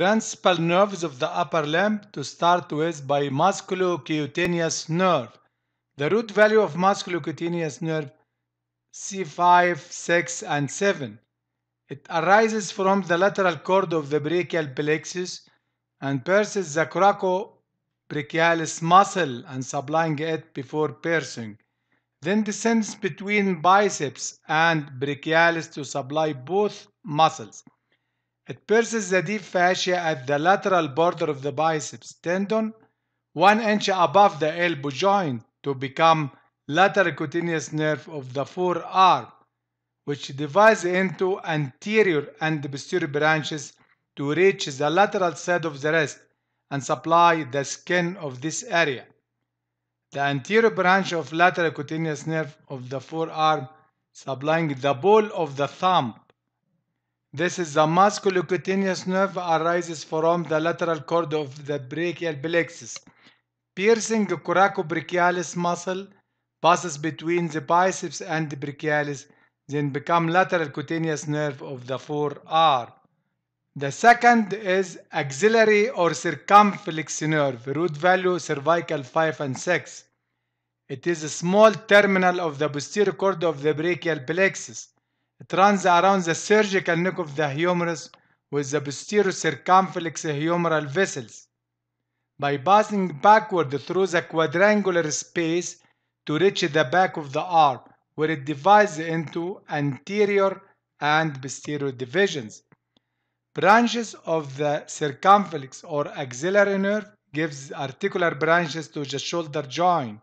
Principal nerves of the upper limb to start with by musculocutaneous nerve. The root value of musculocutaneous nerve C5, 6, and 7. It arises from the lateral cord of the brachial plexus and pierces the coracobrachialis muscle and supplying it before piercing. Then descends between biceps and brachialis to supply both muscles. It pierces the deep fascia at the lateral border of the biceps tendon, one inch above the elbow joint to become lateral cutaneous nerve of the forearm, which divides into anterior and posterior branches to reach the lateral side of the wrist and supply the skin of this area. The anterior branch of lateral cutaneous nerve of the forearm supplying the ball of the thumb this is the musculocutaneous nerve arises from the lateral cord of the brachial plexus, piercing the coracobrachialis muscle, passes between the biceps and the brachialis, then become lateral cutaneous nerve of the forearm. The second is axillary or circumflex nerve, root value cervical 5 and 6. It is a small terminal of the posterior cord of the brachial plexus. It runs around the surgical neck of the humerus with the posterior circumflex humeral vessels by passing backward through the quadrangular space to reach the back of the arm where it divides into anterior and posterior divisions. Branches of the circumflex or axillary nerve gives articular branches to the shoulder joint.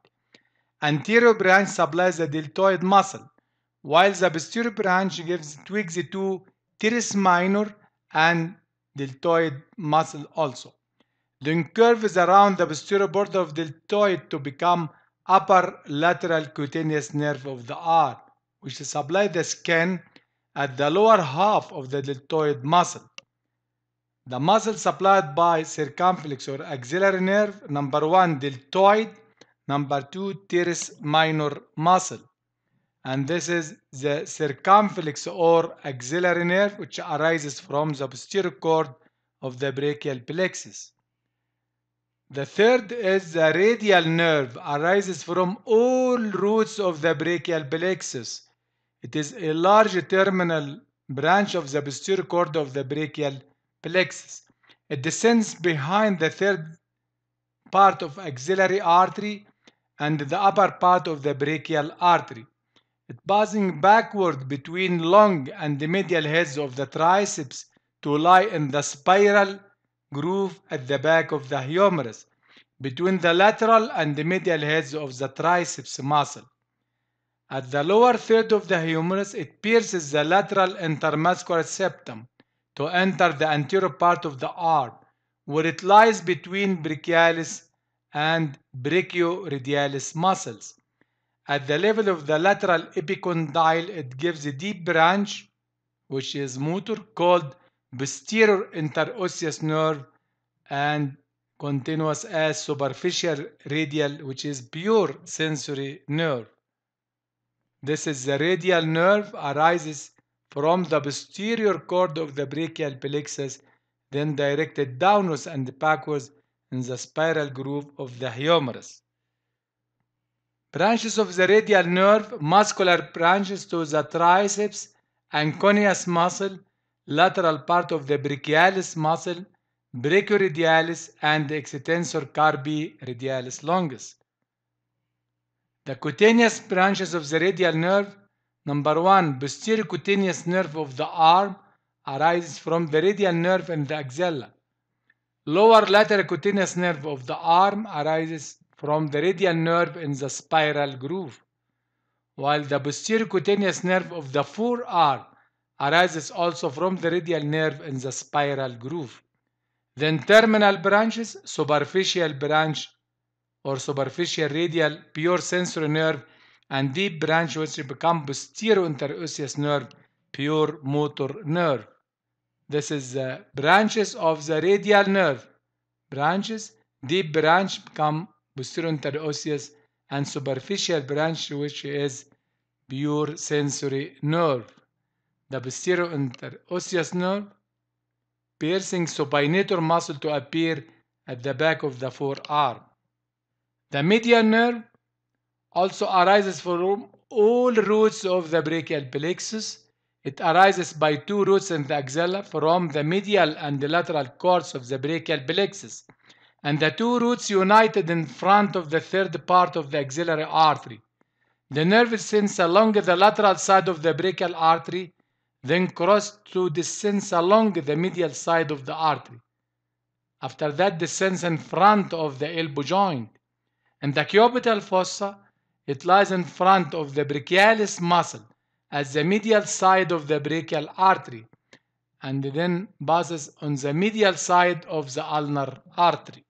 Anterior branch supplies the deltoid muscle while the posterior branch gives twigs to teres minor and deltoid muscle also. The incurve is around the posterior border of deltoid to become upper lateral cutaneous nerve of the arm, which supplies the skin at the lower half of the deltoid muscle. The muscle supplied by circumflex or axillary nerve, number one deltoid, number two teres minor muscle and this is the circumflex or axillary nerve which arises from the posterior cord of the brachial plexus. The third is the radial nerve arises from all roots of the brachial plexus. It is a large terminal branch of the posterior cord of the brachial plexus. It descends behind the third part of axillary artery and the upper part of the brachial artery passing backward between long and the medial heads of the triceps to lie in the spiral groove at the back of the humerus between the lateral and the medial heads of the triceps muscle. At the lower third of the humerus, it pierces the lateral intermuscular septum to enter the anterior part of the arm, where it lies between brachialis and brachioradialis muscles. At the level of the lateral epicondyle, it gives a deep branch, which is motor, called posterior interosseous nerve and continuous as superficial radial, which is pure sensory nerve. This is the radial nerve arises from the posterior cord of the brachial plexus, then directed downwards and backwards in the spiral groove of the humerus. Branches of the radial nerve, muscular branches to the triceps and conius muscle, lateral part of the brachialis muscle, brachioradialis and the extensor carpi radialis longus. The cutaneous branches of the radial nerve, number one, posterior cutaneous nerve of the arm arises from the radial nerve and the axilla. Lower lateral cutaneous nerve of the arm arises from the radial nerve in the spiral groove, while the posterior cutaneous nerve of the forearm arises also from the radial nerve in the spiral groove. Then terminal branches, superficial branch or superficial radial pure sensory nerve and deep branch which become posterior interosseous nerve, pure motor nerve. This is the branches of the radial nerve. Branches, deep branch become osseous and superficial branch which is pure sensory nerve. The osseous nerve piercing supinator muscle to appear at the back of the forearm. The median nerve also arises from all roots of the brachial plexus. It arises by two roots in the axilla from the medial and the lateral cords of the brachial plexus and the two roots united in front of the third part of the axillary artery. The nerve descends along the lateral side of the brachial artery, then crosses to descends along the medial side of the artery. After that descends in front of the elbow joint. In the cubital fossa, it lies in front of the brachialis muscle at the medial side of the brachial artery and then passes on the medial side of the ulnar artery.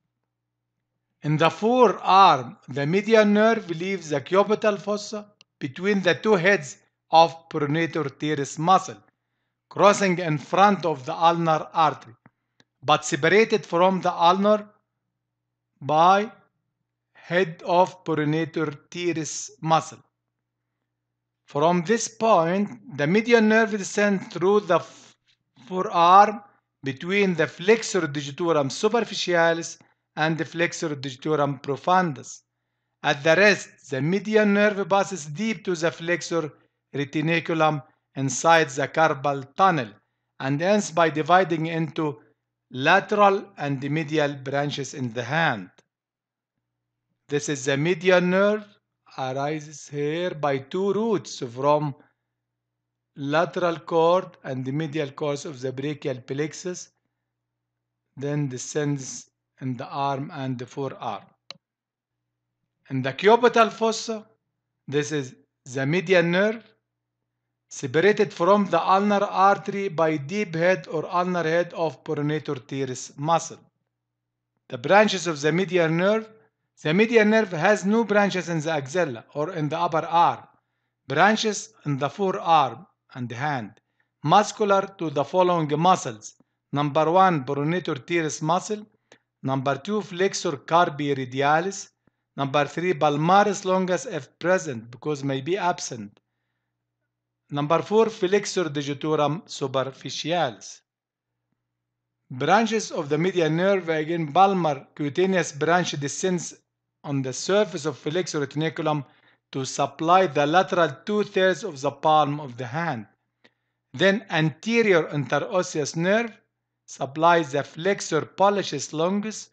In the forearm, the median nerve leaves the cubital fossa between the two heads of pronator teres muscle, crossing in front of the ulnar artery, but separated from the ulnar by head of pronator teres muscle. From this point, the median nerve sent through the forearm between the flexor digitorum superficialis and the flexor digitorum profundus. At the rest, the median nerve passes deep to the flexor retinaculum inside the carpal tunnel and ends by dividing into lateral and medial branches in the hand. This is the median nerve arises here by two roots from lateral cord and the medial cord of the brachial plexus then descends in the arm and the forearm. In the cubital fossa, this is the median nerve separated from the ulnar artery by deep head or ulnar head of pronator teres muscle. The branches of the median nerve the median nerve has no branches in the axilla or in the upper arm, branches in the forearm and the hand, muscular to the following muscles. Number one, pronator teres muscle, Number two, flexor carpi radialis. Number three, palmaris longus if present because may be absent. Number four, flexor digitorum superficialis. Branches of the median nerve, again, palmar cutaneous branch descends on the surface of flexor retinaculum to supply the lateral two-thirds of the palm of the hand. Then anterior interosseous nerve supplies the flexor pollicis longus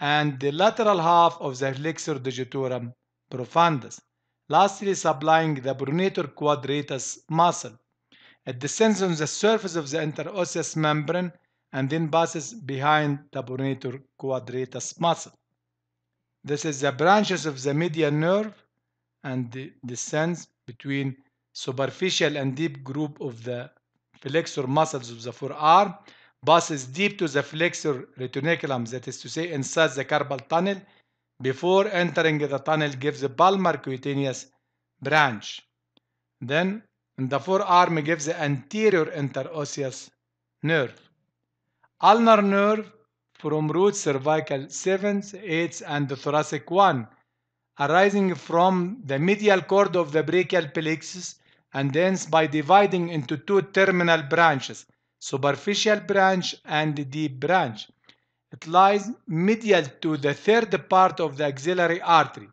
and the lateral half of the flexor digitorum profundus, lastly supplying the pronator quadratus muscle. It descends on the surface of the interosseous membrane and then passes behind the pronator quadratus muscle. This is the branches of the median nerve and descends between superficial and deep group of the flexor muscles of the forearm passes deep to the flexor retinaculum, that is to say inside the carpal tunnel, before entering the tunnel gives the palmar cutaneous branch. Then the forearm gives the anterior interosseous nerve. Ulnar nerve from root cervical 7th, 8th and the thoracic 1 arising from the medial cord of the brachial plexus and thence by dividing into two terminal branches superficial branch and deep branch. It lies medial to the third part of the axillary artery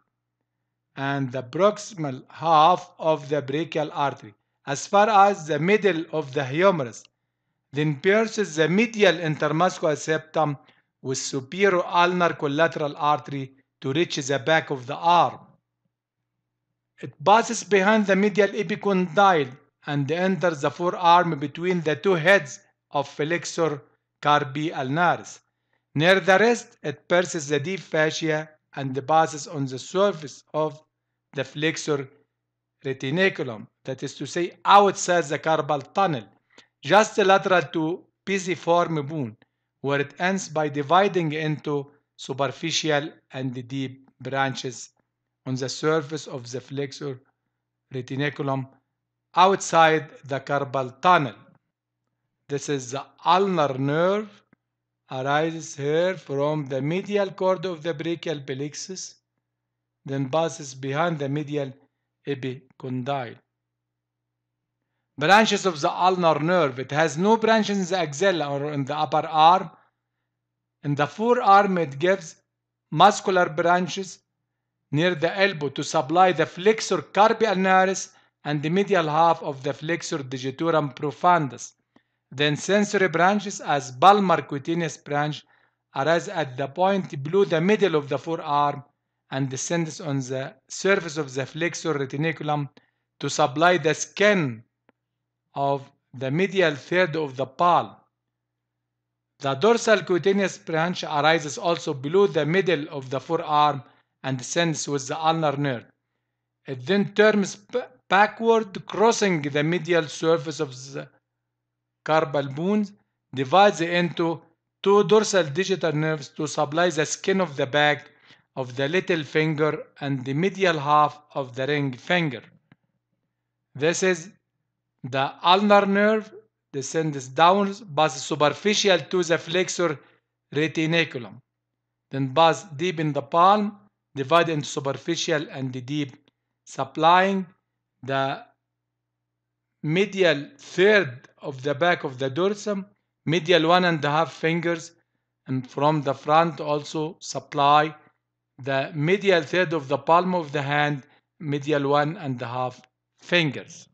and the proximal half of the brachial artery as far as the middle of the humerus, then pierces the medial intermuscular septum with superior ulnar collateral artery to reach the back of the arm. It passes behind the medial epicondyle and enters the forearm between the two heads of flexor carpi ulnaris. Near the wrist, it pierces the deep fascia and passes on the surface of the flexor retinaculum, that is to say, outside the carpal tunnel, just lateral to pisiform bone, where it ends by dividing into superficial and deep branches on the surface of the flexor retinaculum outside the carpal tunnel. This is the ulnar nerve arises here from the medial cord of the brachial plexus, then passes behind the medial epicondyle. Branches of the ulnar nerve. It has no branches in the axilla or in the upper arm. In the forearm, it gives muscular branches near the elbow to supply the flexor carpi ulnaris and the medial half of the flexor digitorum profundus. Then sensory branches as palmar cutaneous branch arise at the point below the middle of the forearm and descends on the surface of the flexor retinaculum to supply the skin of the medial third of the palm. The dorsal cutaneous branch arises also below the middle of the forearm and descends with the ulnar nerve. It then turns backward crossing the medial surface of the carpal bones divides into two dorsal digital nerves to supply the skin of the back of the little finger and the medial half of the ring finger. This is the ulnar nerve descends down, but superficial to the flexor retinaculum. Then buzz deep in the palm, divided into superficial and deep, supplying the medial third of the back of the dorsum, medial one and a half fingers, and from the front also supply the medial third of the palm of the hand, medial one and a half fingers.